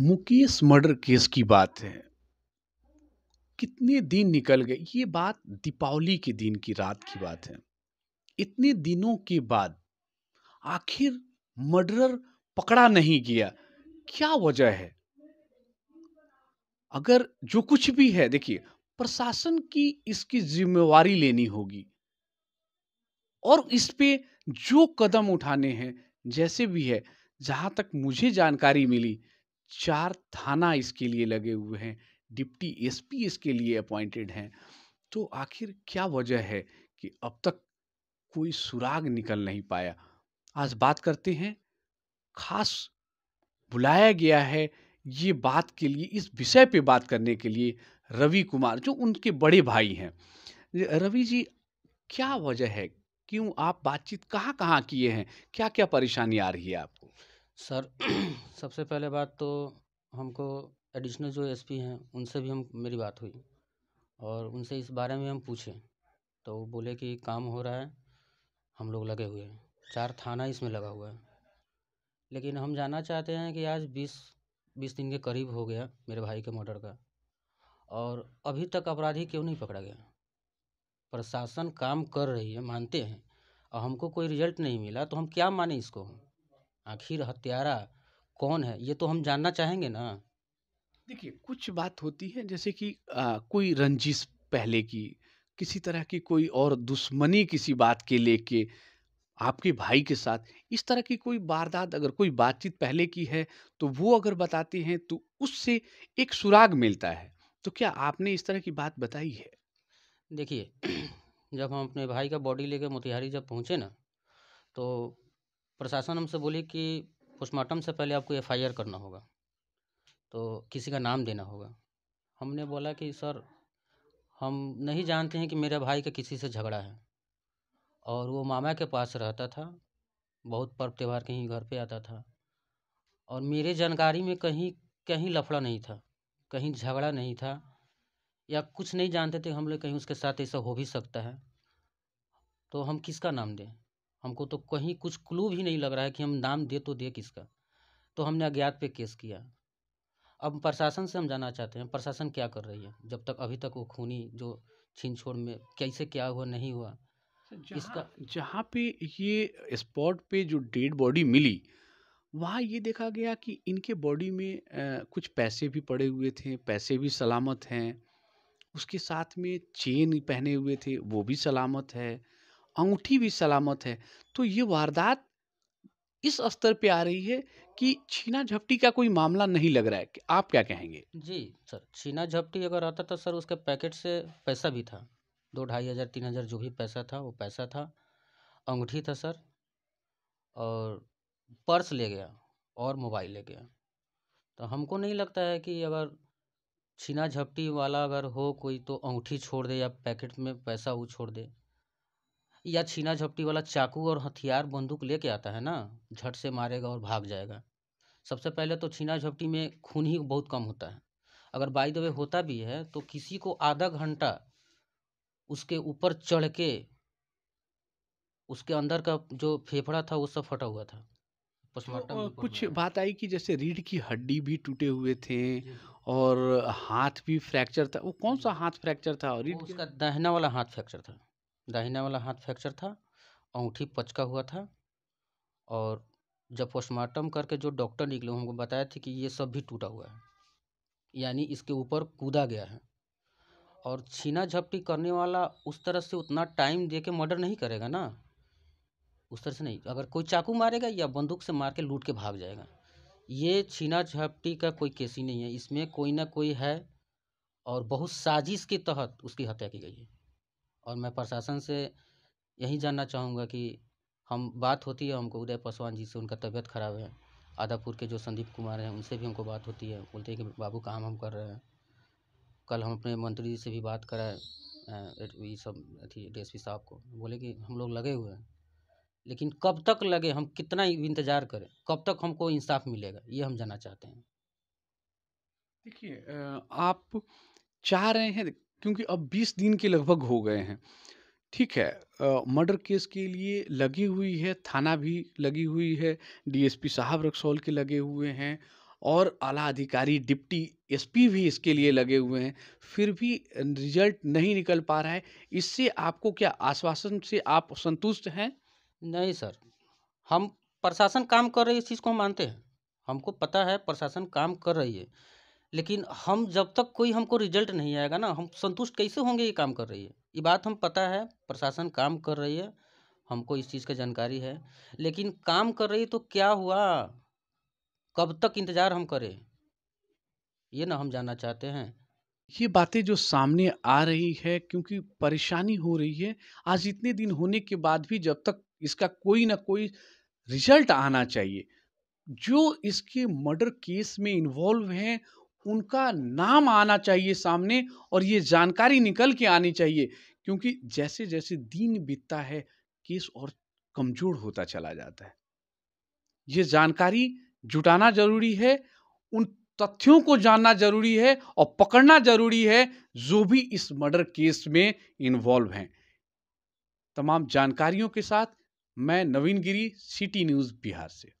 Mukesh murder case की बात है कितने दिन निकल गए ये बात दीपावली के दिन की रात की बात है इतने दिनों के बाद आखिर मर्डरर पकड़ा नहीं गया क्या वजह है अगर जो कुछ भी है देखिए प्रशासन की इसकी जिम्मेवारी लेनी होगी और इस पे जो कदम उठाने हैं जैसे भी है जहां तक मुझे जानकारी मिली चार थाना इसके लिए लगे हुए हैं डिप्टी एसपी इसके लिए अपॉइंटेड हैं तो आखिर क्या वजह है कि अब तक कोई सुराग निकल नहीं पाया आज बात करते हैं खास बुलाया गया है ये बात के लिए इस विषय पे बात करने के लिए रवि कुमार जो उनके बड़े भाई हैं रवि जी क्या वजह है क्यों आप बातचीत कहाँ कहाँ किए हैं क्या क्या परेशानी आ रही है आपको सर सबसे पहले बात तो हमको एडिशनल जो एस पी हैं उनसे भी हम मेरी बात हुई और उनसे इस बारे में हम पूछे तो वो बोले कि काम हो रहा है हम लोग लगे हुए हैं चार थाना इसमें लगा हुआ है लेकिन हम जानना चाहते हैं कि आज बीस बीस दिन के करीब हो गया मेरे भाई के मर्डर का और अभी तक अपराधी क्यों नहीं पकड़ा गया प्रशासन काम कर रही है मानते हैं और हमको कोई रिजल्ट नहीं मिला तो हम क्या माने इसको आखिर हत्यारा कौन है ये तो हम जानना चाहेंगे ना देखिए कुछ बात होती है जैसे कि आ, कोई रंजिश पहले की किसी तरह की कोई और दुश्मनी किसी बात के लेके आपके भाई के साथ इस तरह की कोई वारदात अगर कोई बातचीत पहले की है तो वो अगर बताते हैं तो उससे एक सुराग मिलता है तो क्या आपने इस तरह की बात बताई है देखिए जब हम अपने भाई का बॉडी लेकर मोतिहारी जब पहुँचे ना तो प्रशासन हमसे बोली कि पोस्टमार्टम से पहले आपको एफ आई आर करना होगा तो किसी का नाम देना होगा हमने बोला कि सर हम नहीं जानते हैं कि मेरे भाई का किसी से झगड़ा है और वो मामा के पास रहता था बहुत पर्व त्यौहार कहीं घर पे आता था और मेरे जानकारी में कहीं कहीं लफड़ा नहीं था कहीं झगड़ा नहीं था या कुछ नहीं जानते थे हम लोग कहीं उसके साथ ऐसा हो भी सकता है तो हम किसका नाम दें हमको तो कहीं कुछ क्लू भी नहीं लग रहा है कि हम नाम दे तो दे किसका तो हमने अज्ञात पे केस किया अब प्रशासन से हम जाना चाहते हैं प्रशासन क्या कर रही है जब तक अभी तक वो खूनी जो छीन छोड़ में कैसे क्या हुआ नहीं हुआ इसका जहाँ पे ये स्पॉट पे जो डेड बॉडी मिली वहाँ ये देखा गया कि इनके बॉडी में आ, कुछ पैसे भी पड़े हुए थे पैसे भी सलामत हैं उसके साथ में चेन पहने हुए थे वो भी सलामत है अंगूठी भी सलामत है तो ये वारदात इस स्तर पे आ रही है कि छीना झपटी का कोई मामला नहीं लग रहा है कि आप क्या कहेंगे जी सर छीना झपटी अगर आता तो सर उसके पैकेट से पैसा भी था दो ढाई हज़ार तीन हज़ार जो भी पैसा था वो पैसा था अंगूठी था सर और पर्स ले गया और मोबाइल ले गया तो हमको नहीं लगता है कि अगर छीना झपटी वाला अगर हो कोई तो अंगूठी छोड़ दे या पैकेट में पैसा वो छोड़ दे या छीना झपटी वाला चाकू और हथियार बंदूक लेके आता है ना झट से मारेगा और भाग जाएगा सबसे पहले तो छीना झपटी में खून ही बहुत कम होता है अगर बाई दबे होता भी है तो किसी को आधा घंटा उसके ऊपर चढ़ के उसके अंदर का जो फेफड़ा था वो सब फटा हुआ था तो, पोस्टमार्टम कुछ बात आई कि जैसे रीढ़ की हड्डी भी टूटे हुए थे और हाथ भी फ्रैक्चर था वो कौन सा हाथ फ्रैक्चर था और रीढ़ उसका दहना वाला हाथ फ्रैक्चर था दाहिना वाला हाथ फ्रैक्चर था अंगूठी पचका हुआ था और जब पोस्टमार्टम करके जो डॉक्टर निकले हमको बताया थे कि ये सब भी टूटा हुआ है यानी इसके ऊपर कूदा गया है और छीना झपटी करने वाला उस तरह से उतना टाइम दे के मर्डर नहीं करेगा ना उस तरह से नहीं अगर कोई चाकू मारेगा या बंदूक से मार के लूट के भाग जाएगा ये छीना झपटी का कोई केस ही नहीं है इसमें कोई ना कोई है और बहुत साजिश के तहत उसकी हत्या की गई है और मैं प्रशासन से यही जानना चाहूँगा कि हम बात होती है हमको उदय पासवान जी से उनका तबीयत ख़राब है आदापुर के जो संदीप कुमार हैं उनसे भी हमको बात होती है बोलते हैं कि बाबू काम हम कर रहे हैं कल हम अपने मंत्री जी से भी बात कराए ये सब अथी डी एस पी साहब को बोले कि हम लोग लगे हुए हैं लेकिन कब तक लगे हम कितना इंतज़ार करें कब तक हमको इंसाफ मिलेगा ये हम जानना चाहते हैं देखिए आप चाह रहे हैं क्योंकि अब 20 दिन के लगभग हो गए हैं ठीक है मर्डर केस के लिए लगी हुई है थाना भी लगी हुई है डीएसपी साहब रक्सौल के लगे हुए हैं और आला अधिकारी डिप्टी एसपी भी इसके लिए लगे हुए हैं फिर भी रिजल्ट नहीं निकल पा रहा है इससे आपको क्या आश्वासन से आप संतुष्ट हैं नहीं सर हम प्रशासन काम कर रही है इस चीज़ को हम मानते हैं हमको पता है प्रशासन काम कर रही है लेकिन हम जब तक कोई हमको रिजल्ट नहीं आएगा ना हम संतुष्ट कैसे होंगे ये काम कर रही है ये बात हम पता है प्रशासन काम कर रही है हमको इस चीज़ का जानकारी है लेकिन काम कर रही तो क्या हुआ कब तक इंतज़ार हम करें ये ना हम जानना चाहते हैं ये बातें जो सामने आ रही है क्योंकि परेशानी हो रही है आज इतने दिन होने के बाद भी जब तक इसका कोई ना कोई रिजल्ट आना चाहिए जो इसके मर्डर केस में इन्वॉल्व हैं उनका नाम आना चाहिए सामने और ये जानकारी निकल के आनी चाहिए क्योंकि जैसे जैसे दिन बीतता है केस और कमजोर होता चला जाता है ये जानकारी जुटाना जरूरी है उन तथ्यों को जानना जरूरी है और पकड़ना जरूरी है जो भी इस मर्डर केस में इन्वॉल्व हैं तमाम जानकारियों के साथ मैं नवीन गिरी सिटी न्यूज़ बिहार से